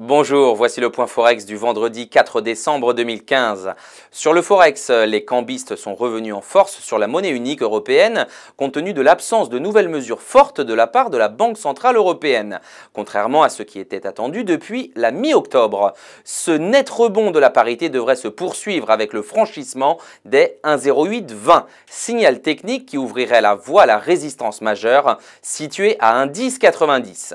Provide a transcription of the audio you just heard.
Bonjour, voici le point Forex du vendredi 4 décembre 2015. Sur le Forex, les cambistes sont revenus en force sur la monnaie unique européenne compte tenu de l'absence de nouvelles mesures fortes de la part de la Banque Centrale Européenne, contrairement à ce qui était attendu depuis la mi-octobre. Ce net rebond de la parité devrait se poursuivre avec le franchissement des 1,0820, signal technique qui ouvrirait la voie à la résistance majeure située à 1,1090.